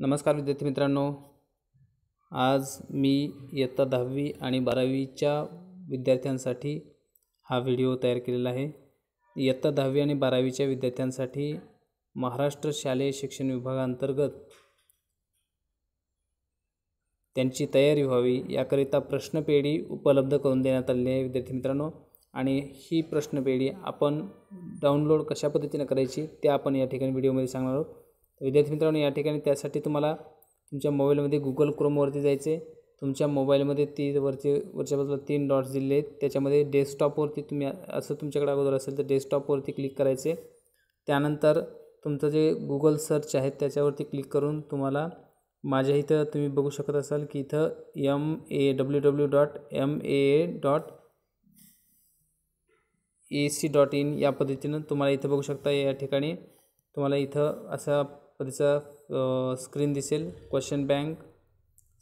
नमस्कार विद्यार्थी मित्रांनो आज मी इयत्ता दहावी आणि बारावीच्या विद्यार्थ्यांसाठी हा व्हिडिओ तयार केलेला आहे इयत्ता दहावी आणि बारावीच्या विद्यार्थ्यांसाठी महाराष्ट्र शालेय शिक्षण विभागांतर्गत त्यांची तयारी व्हावी याकरिता प्रश्नपेढी उपलब्ध करून देण्यात आलेली आहे विद्यार्थी मित्रांनो आणि ही प्रश्नपेढी आपण डाउनलोड कशा पद्धतीनं करायची ते आपण या ठिकाणी व्हिडिओमध्ये सांगणार आहोत विद्यार्थी मित्रांनो या ठिकाणी त्यासाठी तुम्हाला तुमच्या मोबाईलमध्ये गुगल क्रोमवरती जायचं आहे तुमच्या मोबाईलमध्ये ती वरती वरच्या बाजूला तीन डॉट्स दिले आहेत त्याच्यामध्ये डेस्कटॉपवरती तुम्ही असं तुमच्याकडे अगोदर असेल तर डेस्कटॉपवरती क्लिक करायचे त्यानंतर तुमचं जे गुगल सर्च आहे त्याच्यावरती क्लिक करून तुम्हाला माझ्या इथं तुम्ही बघू शकत असाल की इथं M A W W dot M A dot A C dot in या पद्धतीनं तुम्हाला इथं बघू शकता या ठिकाणी तुम्हाला इथं असा तिचा स्क्रीन दिसेल question bank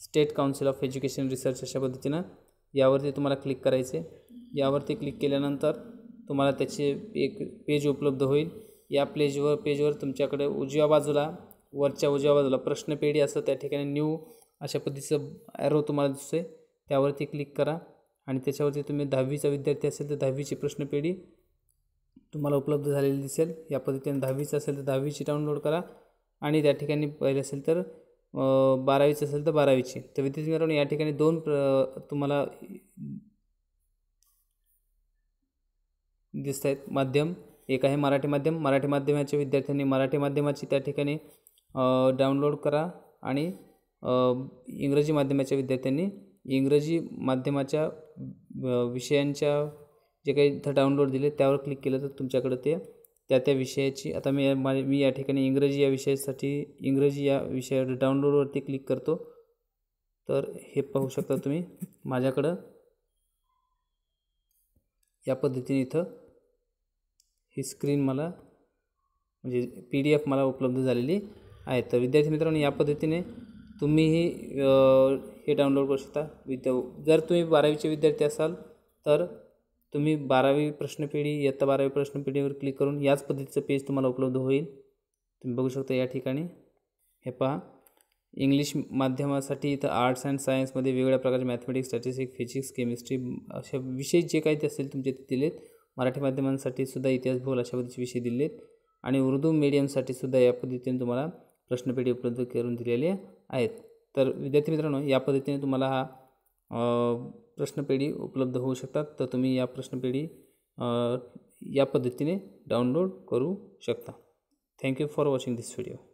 State Council of Education Research अशा पद्धतीनं यावरती तुम्हाला क्लिक करायचे यावरती क्लिक केल्यानंतर तुम्हाला त्याचे एक पेज उपलब्ध होईल या पेजवर पेजवर तुमच्याकडे उजव्या बाजूला वरच्या उजव्या बाजूला प्रश्न पेढी असं त्या ठिकाणी न्यू अशा पद्धतीचं ॲरो तुम्हाला दिसते त्यावरती क्लिक करा आणि त्याच्यावरती तुम्ही दहावीचा विद्यार्थी असेल तर दहावीची प्रश्नपेढी तुम्हाला उपलब्ध झालेली दिसेल या पद्धतीने दहावीचं असेल तर दहावीची डाउनलोड करा आणि त्या ठिकाणी पहिले असेल तर बारावीचं असेल तर बारावीची तर विद्यार्थी मित्रांनो या ठिकाणी दोन प्र तुम्हाला दिसत आहेत माध्यम एक आहे मराठी माध्यम मराठी माध्यमाच्या विद्यार्थ्यांनी मराठी माध्यमाची त्या ठिकाणी डाउनलोड करा आणि इंग्रजी माध्यमाच्या विद्यार्थ्यांनी इंग्रजी माध्यमाच्या विषयांच्या जे काही इथं डाउनलोड दिले त्यावर क्लिक केलं तर तुमच्याकडं ते त्या त्या विषयाची आता मी मा मी या ठिकाणी इंग्रजी या विषयासाठी इंग्रजी या विषयावर डाउनलोडवरती क्लिक करतो तर हे पाहू शकता तुम्ही माझ्याकडं या पद्धतीने इथं ही स्क्रीन मला म्हणजे पी डी एफ मला उपलब्ध झालेली आहे तर विद्यार्थी मित्रांनो या पद्धतीने तुम्हीही हे डाउनलोड करू शकता विद्या जर तुम्ही बारावीचे विद्यार्थी असाल तर तुम्ही बारावी प्रश्नपेढी इयत्ता बारावी प्रश्नपेढीवर क्लिक करून याच पद्धतीचं पेज तुम्हाला उपलब्ध होईल तुम्ही बघू शकता या ठिकाणी हे पहा इंग्लिश माध्यमासाठी इथं आर्ट्स अँड सायन्समध्ये वेगवेगळ्या प्रकारचे मॅथमॅटिक्स स्टॅटिस्टिक फिजिक्स केमिस्ट्री अशा विषय जे काही ते असेल तुमचे ते दिलेत मराठी माध्यमांसाठी सुद्धा इतिहास भूगोल अशा पद्धतीचे विषय दिलेत आणि उर्दू मीडियमसाठी सुद्धा या पद्धतीने तुम्हाला प्रश्नपेढी उपलब्ध करून दिलेले आहेत तर विद्यार्थी मित्रांनो या पद्धतीने तुम्हाला हा प्रश्नपेढी उपलब्ध होऊ शकतात तर तुम्ही या प्रश्नपेढी या पद्धतीने डाउनलोड करू शकता thank you for watching this video